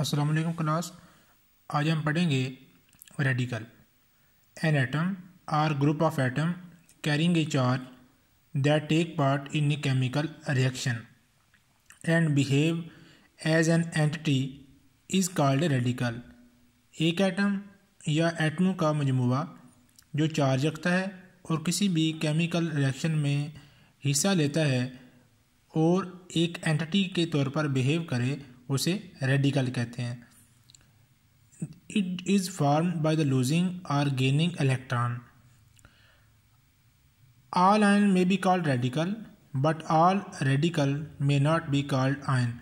अस्सलाम वालेकुम क्लास आज हम पढ़ेंगे radical an atom or group of atom carrying a charge that take part in a chemical reaction and behave as an entity is called radical एक atom या एटमों का मजमू जो चार्ज रखता है और किसी भी केमिकल रिएक्शन में हिस्सा लेता है और एक एंटिटी के तौर पर बिहेव करे उसे रेडिकल कहते हैं it is form by the losing or gaining electron all ion may be called radical but all radical may not be called ion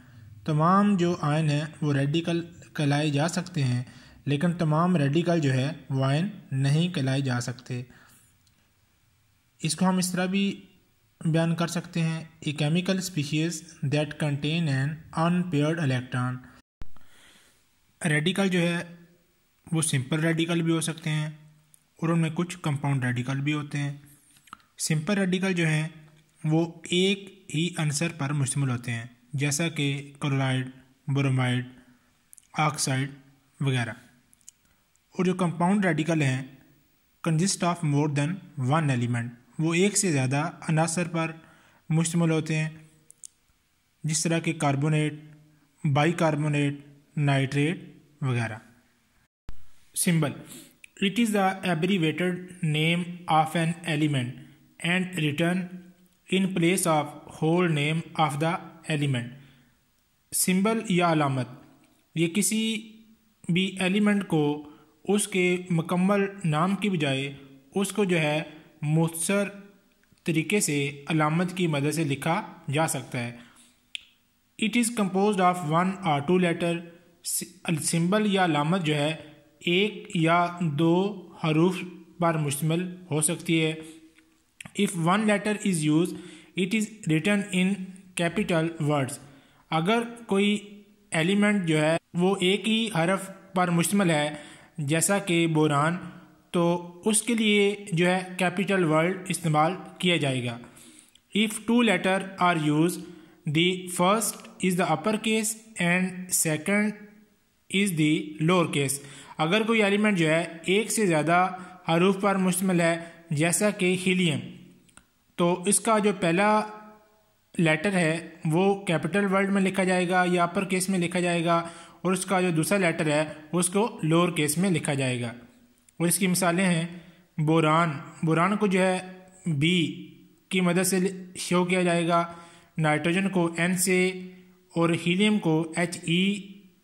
तमाम जो आयन हैं वो रेडिकल कहलाए जा सकते हैं लेकिन तमाम रेडिकल जो है वो आयन नहीं कहलाए जा सकते इसको हम इस तरह भी बयान कर सकते हैं a chemical species that contain an unpaired electron radical जो है वो सिंपल रेडिकल भी हो सकते हैं और उनमें कुछ कंपाउंड रेडिकल भी होते हैं सिंपल रेडिकल जो हैं वो एक ही आंसर पर मुश्तमल होते हैं जैसा कि क्लोराइड ब्रोमाइड ऑक्साइड वगैरह और जो कंपाउंड रेडिकल हैं consist of more than one element वो एक से ज़्यादा अनासर पर मुश्तमल होते हैं जिस तरह के कार्बोनेट बाईकार्बोनेट नाइट्रेट वगैरह symbol it is the abbreviated name of an element and written in place of whole name of the element symbol या अलामत ये किसी भी एलिमेंट को उसके मुकम्मल नाम की बजाय उसको जो है मुख्तर तरीके से अलामत की मदद से लिखा जा सकता है it is compose of one और टू लेटर सिंबल या अलामत जो है एक या दो हरूफ पर मुश्तमल हो सकती है if one letter is use it is written in capital words अगर कोई एलिमेंट जो है वो एक ही हरफ पर मुश्तमल है जैसा कि बोरान तो उसके लिए जो है कैपिटल वर्ड इस्तेमाल किया जाएगा if two letter are use the first is the upper case and second is the lower case अगर कोई एलिमेंट जो है एक से ज़्यादा हरूफ पर मुश्तमल है जैसा कि हीलियम तो इसका जो पहला लेटर है वो कैपिटल वर्ड में लिखा जाएगा या अपर केस में लिखा जाएगा और उसका जो दूसरा लेटर है उसको लोअर केस में लिखा जाएगा और इसकी मिसालें हैं बुरान बुरान को जो है बी की मदद से शो किया जाएगा नाइट्रोजन को एन से और हीलियम को एच ई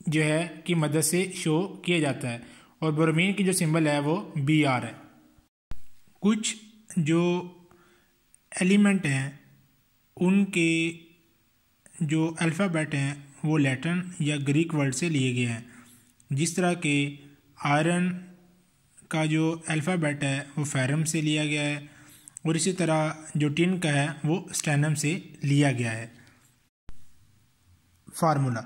जो है की मदद से शो किया जाता है और ब्रोमीन की जो सिंबल है वो बी आर है कुछ जो एलिमेंट हैं उनके जो अल्फ़ाबेट हैं वो लैटिन या ग्रीक वर्ड से लिए गए हैं जिस तरह के आयरन का जो अल्फ़ाबेट है वो फैरम से लिया गया है और इसी तरह जो टिन का है वो स्टैनम से लिया गया है formula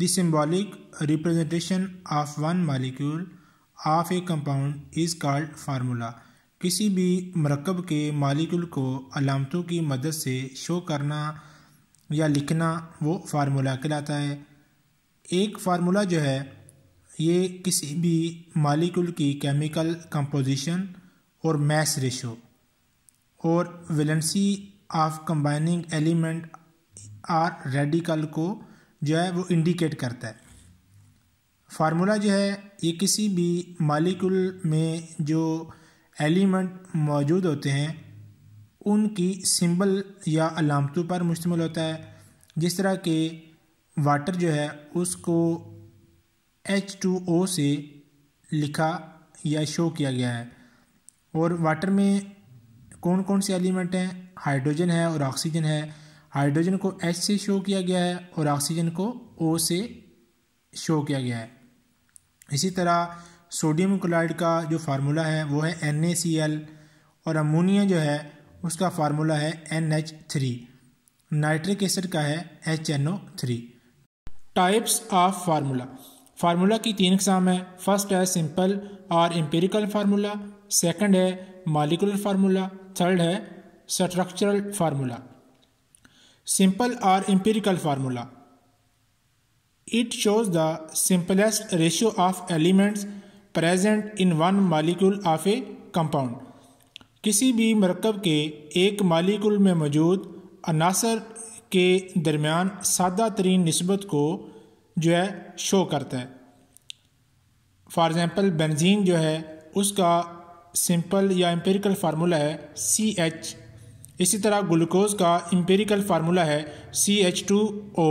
the symbolic representation of one molecule of a compound is called formula किसी भी मरकब के मालिक्यूल को अलामतों की मदद से शो करना या लिखना वो फार्मूला कहलाता है एक फार्मूला जो है ये किसी भी मालिक्यूल की केमिकल कंपोजिशन और मैस रेशो और valency of combining element or radical को जो है वो इंडिकेट करता है फार्मूला जो है ये किसी भी मालिक्यूल में जो एलिमेंट मौजूद होते हैं उनकी सिंबल या अलामतों पर मुश्तमल होता है जिस तरह के वाटर जो है उसको एच टू ओ से लिखा या शो किया गया है और वाटर में कौन कौन से एलिमेंट हैं हाइड्रोजन है और ऑक्सीजन है हाइड्रोजन को एच से शो किया गया है और ऑक्सीजन को ओ से शो किया गया है इसी तरह सोडियम क्लोराइड का जो फार्मूला है वो है एन और अमोनिया जो है उसका फार्मूला है N H three nitric acid का है H N O three types of formula formula की तीन अकसाम है फर्स्ट है सिंपल और एम्पेरिकल फार्मूला सेकंड है मालिकुलर फार्मूला थर्ड है स्ट्रक्चरल फार्मूला सिंपल और empirical formula it shows the simplest ratio of elements present in one molecule of a compound किसी भी मरकब के एक मालिकुल में मौजूद अनासर के दरमियान सादा तरीन नस्बत को जो है शो करता है फॉर एग्ज़ाम्पल बेंजीन जो है उसका सिंपल या एम्पेरिकल फार्मूला है सी एच इसी तरह ग्लूकोज का एम्पेरिकल फार्मूला है C H two O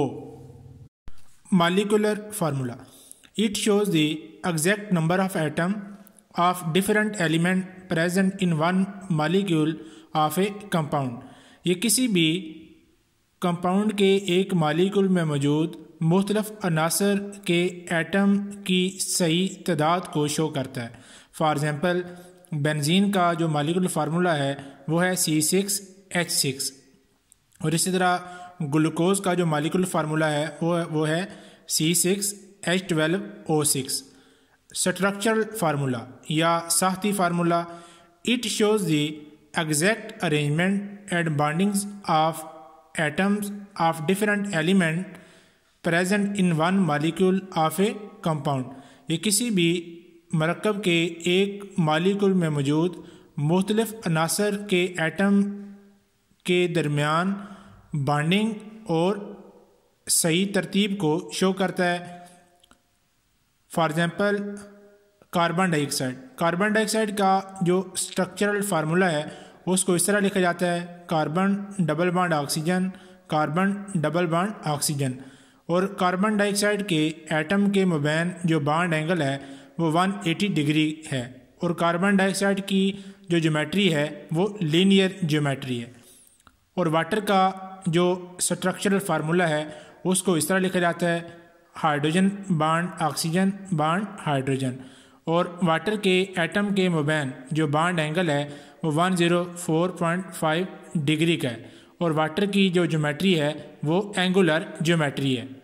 molecular formula it shows the exact number of atom of different element present in one molecule of a compound ये किसी भी compound के एक मालिकुल में मौजूद मुख्तलफ अनासर के एटम की सही तदाद को शो करता है फॉर एग्ज़ाम्पल बेनजीन का जो मालिकुल फार्मूला है वो है सी सिक्स एच सिक्स और इसी तरह ग्लूकोज का जो मालिकुल फार्मूला है वो वो है C six H twelve O six structural formula या साहती formula it shows the exact arrangement and bondings of atoms of different element present in one molecule of a compound ये किसी भी मरकब के एक मालिक्यूल में मौजूद मुख्तलफ़ अनासर के एटम के दरमियान बॉन्डिंग और सही तरतीब को शो करता है for example carbon dioxide carbon dioxide का जो स्ट्रक्चरल फार्मूला है उसको इस तरह लिखा जाता है carbon double bond oxygen carbon double bond oxygen और कार्बन डाइऑक्साइड के एटम के मुबैन जो बाड एंगल है वो 180 डिग्री है और कार्बन डाइऑक्साइड की जो ज्योमेट्री है वो लीनियर ज्योमेट्री है और वाटर का जो स्ट्रक्चरल फार्मूला है उसको इस तरह लिखा जाता है हाइड्रोजन बाड ऑक्सीजन बाड हाइड्रोजन और वाटर के एटम के मुबैन जो बाड एंगल है वो 104.5 डिग्री का है और वाटर की जो ज्योमेट्री है वो एंगुलर ज्योमेट्री है